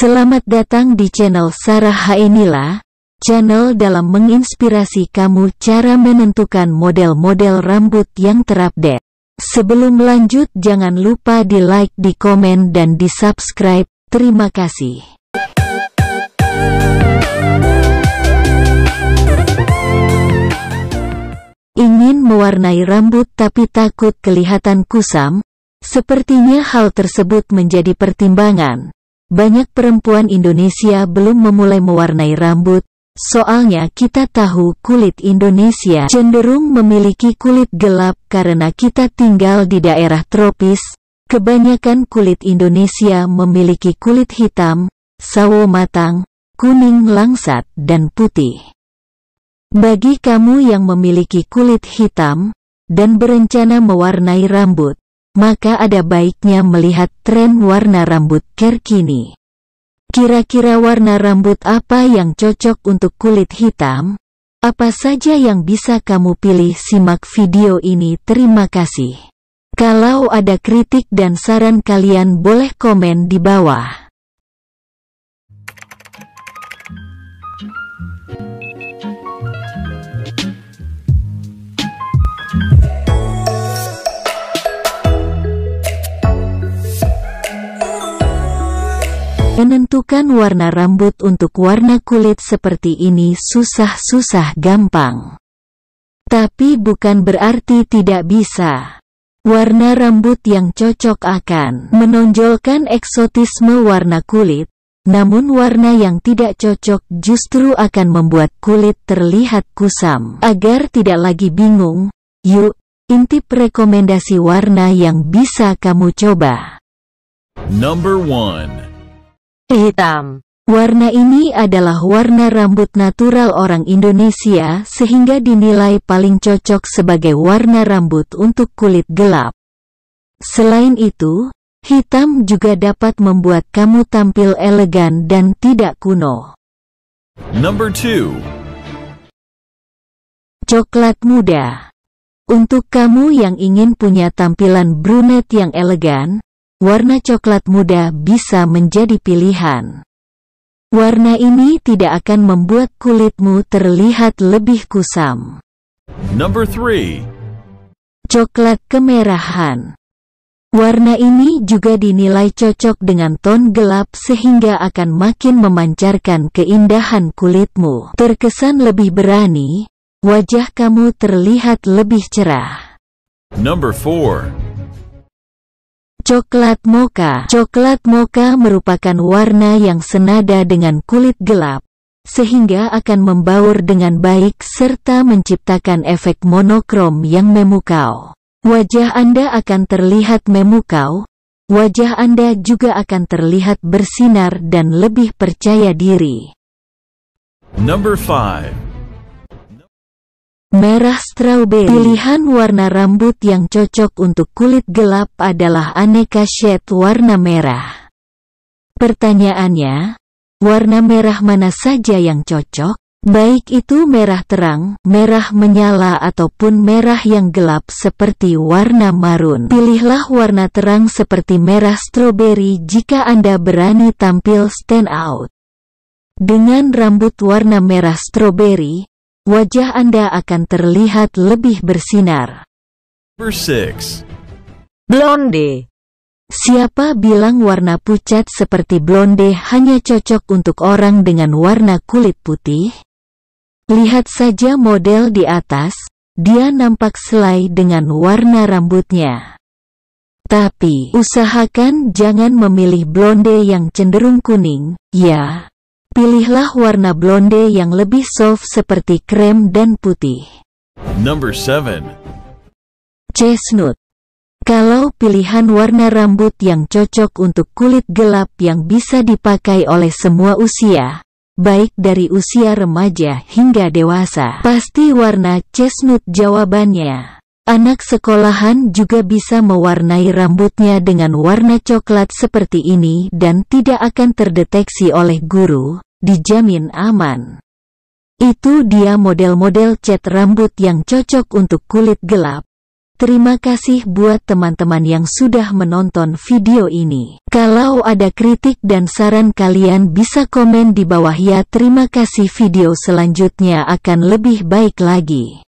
Selamat datang di channel Sarah inilah channel dalam menginspirasi kamu cara menentukan model-model rambut yang terupdate. Sebelum lanjut jangan lupa di like, di komen, dan di subscribe. Terima kasih. Ingin mewarnai rambut tapi takut kelihatan kusam? Sepertinya hal tersebut menjadi pertimbangan banyak perempuan Indonesia belum memulai mewarnai rambut, soalnya kita tahu kulit Indonesia cenderung memiliki kulit gelap karena kita tinggal di daerah tropis, kebanyakan kulit Indonesia memiliki kulit hitam, sawo matang, kuning langsat dan putih. Bagi kamu yang memiliki kulit hitam, dan berencana mewarnai rambut, maka ada baiknya melihat tren warna rambut Kerkini. Kira-kira warna rambut apa yang cocok untuk kulit hitam? Apa saja yang bisa kamu pilih simak video ini terima kasih. Kalau ada kritik dan saran kalian boleh komen di bawah. Menentukan warna rambut untuk warna kulit seperti ini susah-susah gampang. Tapi bukan berarti tidak bisa. Warna rambut yang cocok akan menonjolkan eksotisme warna kulit, namun warna yang tidak cocok justru akan membuat kulit terlihat kusam. Agar tidak lagi bingung, yuk, intip rekomendasi warna yang bisa kamu coba. Number one. Hitam. Warna ini adalah warna rambut natural orang Indonesia sehingga dinilai paling cocok sebagai warna rambut untuk kulit gelap. Selain itu, hitam juga dapat membuat kamu tampil elegan dan tidak kuno. Number two. Coklat muda untuk kamu yang ingin punya tampilan brunette yang elegan, warna coklat muda bisa menjadi pilihan. Warna ini tidak akan membuat kulitmu terlihat lebih kusam. Number 3. Coklat kemerahan. Warna ini juga dinilai cocok dengan ton gelap sehingga akan makin memancarkan keindahan kulitmu. Terkesan lebih berani, wajah kamu terlihat lebih cerah. Number 4. Coklat mocha Coklat mocha merupakan warna yang senada dengan kulit gelap, sehingga akan membaur dengan baik serta menciptakan efek monokrom yang memukau. Wajah Anda akan terlihat memukau, wajah Anda juga akan terlihat bersinar dan lebih percaya diri. Number 5 Merah strawberry Pilihan warna rambut yang cocok untuk kulit gelap adalah aneka shade warna merah. Pertanyaannya, warna merah mana saja yang cocok? Baik itu merah terang, merah menyala ataupun merah yang gelap seperti warna marun. Pilihlah warna terang seperti merah stroberi jika Anda berani tampil stand out. Dengan rambut warna merah stroberi, wajah Anda akan terlihat lebih bersinar. Number six, Blonde Siapa bilang warna pucat seperti blonde hanya cocok untuk orang dengan warna kulit putih? Lihat saja model di atas, dia nampak selai dengan warna rambutnya. Tapi, usahakan jangan memilih blonde yang cenderung kuning, ya. Pilihlah warna blonde yang lebih soft seperti krem dan putih. Number 7. Chestnut. Kalau pilihan warna rambut yang cocok untuk kulit gelap yang bisa dipakai oleh semua usia, baik dari usia remaja hingga dewasa, pasti warna chestnut jawabannya. Anak sekolahan juga bisa mewarnai rambutnya dengan warna coklat seperti ini dan tidak akan terdeteksi oleh guru, dijamin aman. Itu dia model-model cat rambut yang cocok untuk kulit gelap. Terima kasih buat teman-teman yang sudah menonton video ini. Kalau ada kritik dan saran kalian bisa komen di bawah ya. Terima kasih video selanjutnya akan lebih baik lagi.